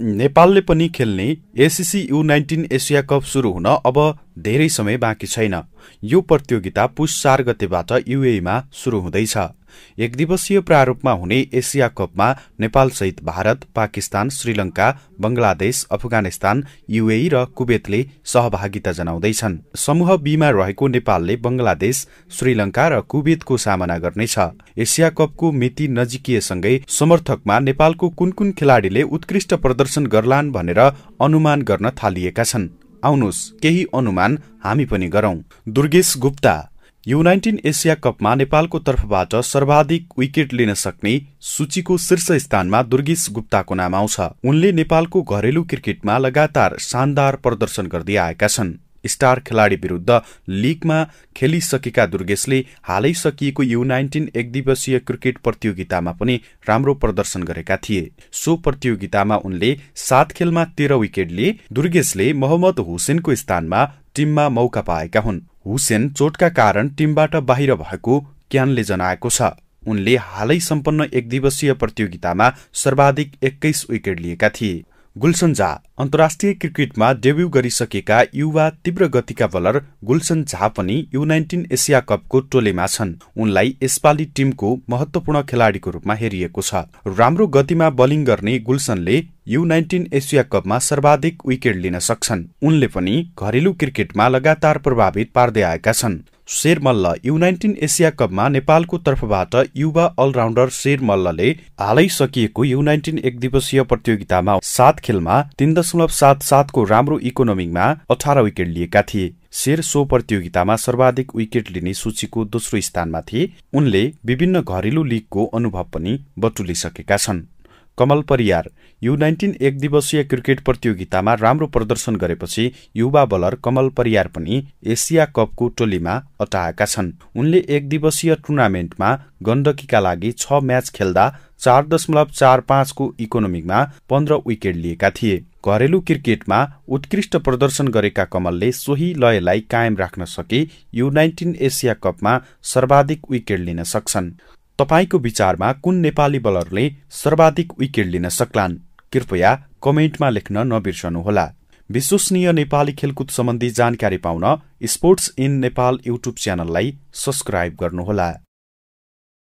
नेपालले पनि खेल्ने ACC U nineteen Asia cup सुरु हुन अब धेरै समय बाँकी छैन यो प्रतियोगिता पुस चार गतेबाट युएमा e सुरु हुँदैछ एक दिवसीय प्रारूपमा हुने एसिया कपमा नेपालसहित भारत पाकिस्तान श्रीलंका बंगलादेश अफगानिस्तान युएई र कुवेतले सहभागिता जनाउँदैछन् समूह बीमा रहेको नेपालले बंगलादेश श्रीलंका र कुवेतको सामना गर्नेछ एसिया कपको मिति नजिकिएसँगै समर्थकमा नेपालको कुन कुन खेलाड़ीले उत्कृष्ट प्रदर्शन गर्लान् भनेर अनुमान गर्न थालिएका छन् आउनुहोस् केही अनुमान हामी पनि गरौं Durgesh Gupta U nineteen Asia कपमा नेपालको तर्फबाट सर्वाधिक विकेट लिन सक्ने सूचीको शीर्ष स्थानमा दुर्गेश गुप्ताको नाम आउँछ उनले नेपालको घरेलु क्रिकेटमा लगातार शानदार प्रदर्शन गर्दै आएका छन् स्टार खेलाडी विरूद्ध लीगमा खेलिसकेका दुर्गेशले हालै सकिएको यु नाइन्टिन एक दिवसीय क्रिकेट प्रतियोगितामा पनि राम्रो प्रदर्शन गरेका थिए सो प्रतियोगितामा उनले सात खेलमा तेह्र विकेट लिए दुर्गेशले मोहम्मद हुसेनको स्थानमा टिममा मौका पाएका हुन् हुसेन चोटका कारण टिमबाट बाहिर भएको क्यानले जनाएको छ उनले हालै सम्पन्न एक दिवसीय प्रतियोगितामा सर्वाधिक एक्काइस विकेट लिएका थिए गुलसन झा अन्तर्राष्ट्रिय क्रिकेटमा डेब्यू गरिसकेका युवा तीव्र गतिका बलर गुलसन झा पनि यु नाइन्टिन एसिया कपको टोलीमा छन् उनलाई यसपालि टिमको महत्वपूर्ण खेलाड़ीको रूपमा हेरिएको छ राम्रो गतिमा बलिङ गर्ने गुलसनले यु नाइन्टिन एसिया कपमा सर्वाधिक विकेट लिन सक्छन् उनले पनि घरेलु क्रिकेटमा लगातार प्रभावित पार्दै आएका छन् Sher Malla U nineteen Asia कपमा नेपालको तर्फबाट युवा अलराउन्डर शेर मल्लले हालै सकिएको यु नाइन्टिन एक दिवसीय प्रतियोगितामा सात खेलमा तीन दशमलव सात सातको राम्रो इकोनोमिकमा अठार विकेट लिएका थिए शेर सो प्रतियोगितामा सर्वाधिक विकेट लिने सूचीको दोस्रो स्थानमा थिए उनले विभिन्न घरेलु लिगको अनुभव पनि बटुलिसकेका छन् कमल परियार यु नाइन्टिन एक दिवसीय क्रिकेट प्रतियोगितामा राम्रो प्रदर्शन गरेपछि युवा बलर कमल परियार पनि एसिया कपको टोलीमा अटाएका छन् उनले एक दिवसीय टुर्नामेन्टमा गण्डकीका लागि छ म्याच खेल्दा चार दशमलव चार पाँचको इकोनोमिकमा पन्ध्र विकेट लिएका थिए घरेलु क्रिकेटमा उत्कृष्ट प्रदर्शन गरेका कमलले सोही लयलाई कायम राख्न सके यु नाइन्टिन एसिया कपमा सर्वाधिक विकेट लिन सक्छन् तपाईँको विचारमा कुन नेपाली बलरले सर्वाधिक विकेट लिन सक्लान् कृपया कमेन्टमा लेख्न नबिर्सनुहोला विश्वसनीय नेपाली खेलकुद सम्बन्धी जानकारी पाउन स्पोर्ट्स इन नेपाल युट्युब च्यानललाई सब्सक्राइब गर्नुहोला